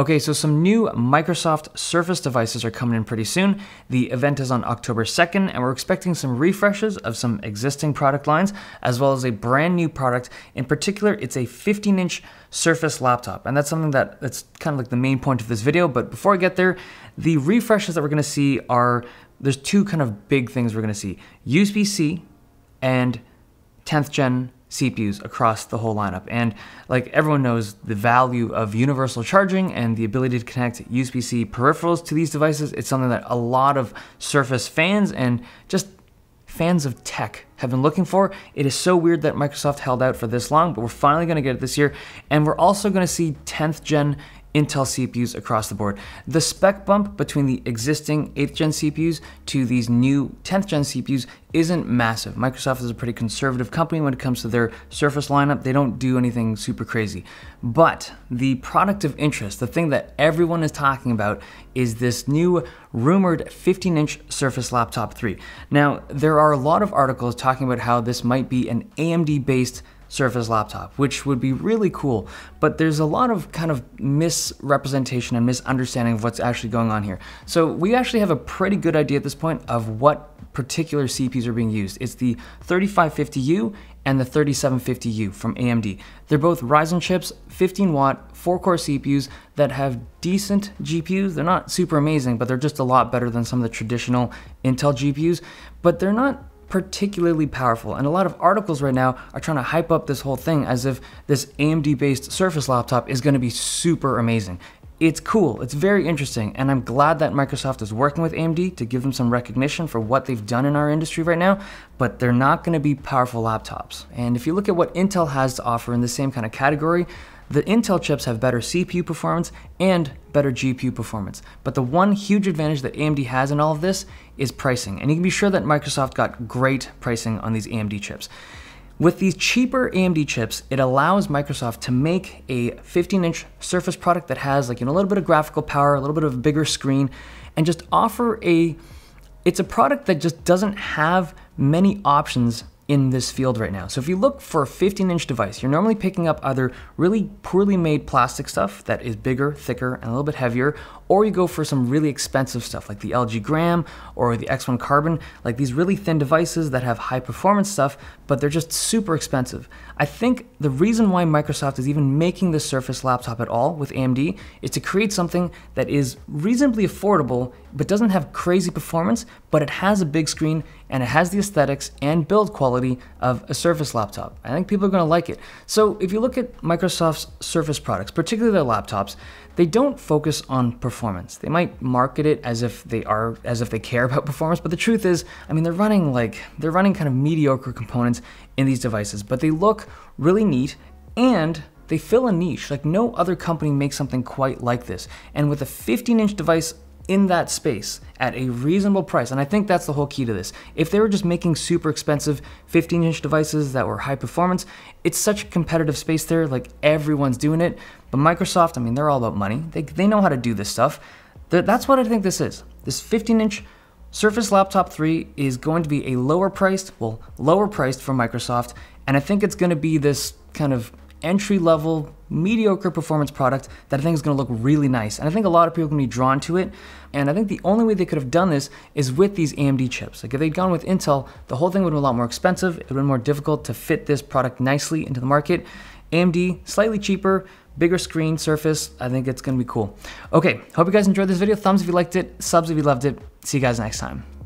Okay, so some new Microsoft Surface devices are coming in pretty soon. The event is on October 2nd, and we're expecting some refreshes of some existing product lines, as well as a brand new product. In particular, it's a 15 inch Surface laptop, and that's something that that's kind of like the main point of this video. But before I get there, the refreshes that we're gonna see are there's two kind of big things we're gonna see USB C and 10th gen CPUs across the whole lineup. And like everyone knows, the value of universal charging and the ability to connect USB-C peripherals to these devices, it's something that a lot of Surface fans and just fans of tech have been looking for. It is so weird that Microsoft held out for this long, but we're finally going to get it this year. And we're also going to see 10th gen Intel CPUs across the board. The spec bump between the existing 8th gen CPUs to these new 10th gen CPUs isn't massive. Microsoft is a pretty conservative company when it comes to their Surface lineup. They don't do anything super crazy. But the product of interest, the thing that everyone is talking about, is this new rumored 15 inch Surface Laptop 3. Now, there are a lot of articles talking about how this might be an AMD based Surface laptop, which would be really cool, but there's a lot of kind of misrepresentation and misunderstanding of what's actually going on here. So we actually have a pretty good idea at this point of what particular CPUs are being used. It's the 3550U and the 3750U from AMD. They're both Ryzen chips, 15 watt, 4 core CPUs that have decent GPUs. They're not super amazing, but they're just a lot better than some of the traditional Intel GPUs, but they're not particularly powerful. And a lot of articles right now are trying to hype up this whole thing as if this AMD-based Surface laptop is gonna be super amazing. It's cool, it's very interesting, and I'm glad that Microsoft is working with AMD to give them some recognition for what they've done in our industry right now, but they're not gonna be powerful laptops. And if you look at what Intel has to offer in the same kind of category, the Intel chips have better CPU performance and better GPU performance. But the one huge advantage that AMD has in all of this is pricing. And you can be sure that Microsoft got great pricing on these AMD chips. With these cheaper AMD chips, it allows Microsoft to make a 15-inch Surface product that has like you know, a little bit of graphical power, a little bit of a bigger screen, and just offer a it's a product that just doesn't have many options in this field right now. So if you look for a 15 inch device, you're normally picking up either really poorly made plastic stuff that is bigger, thicker, and a little bit heavier, or you go for some really expensive stuff like the LG Gram or the X1 Carbon, like these really thin devices that have high performance stuff, but they're just super expensive. I think the reason why Microsoft is even making the Surface laptop at all with AMD is to create something that is reasonably affordable but doesn't have crazy performance, but it has a big screen and it has the aesthetics and build quality of a Surface laptop. I think people are gonna like it. So if you look at Microsoft's Surface products, particularly their laptops, they don't focus on performance. They might market it as if they are, as if they care about performance, but the truth is, I mean, they're running like, they're running kind of mediocre components in these devices, but they look really neat and they fill a niche. Like no other company makes something quite like this. And with a 15 inch device in that space at a reasonable price. And I think that's the whole key to this. If they were just making super expensive 15 inch devices that were high performance, it's such a competitive space there, like everyone's doing it. But Microsoft, I mean, they're all about money. They, they know how to do this stuff. That's what I think this is. This 15 inch Surface Laptop 3 is going to be a lower priced, well, lower priced for Microsoft. And I think it's going to be this kind of entry level, mediocre performance product that I think is gonna look really nice. And I think a lot of people can be drawn to it. And I think the only way they could have done this is with these AMD chips. Like if they'd gone with Intel, the whole thing would have been a lot more expensive. It would have been more difficult to fit this product nicely into the market. AMD, slightly cheaper, bigger screen surface. I think it's gonna be cool. Okay, hope you guys enjoyed this video. Thumbs if you liked it, subs if you loved it. See you guys next time.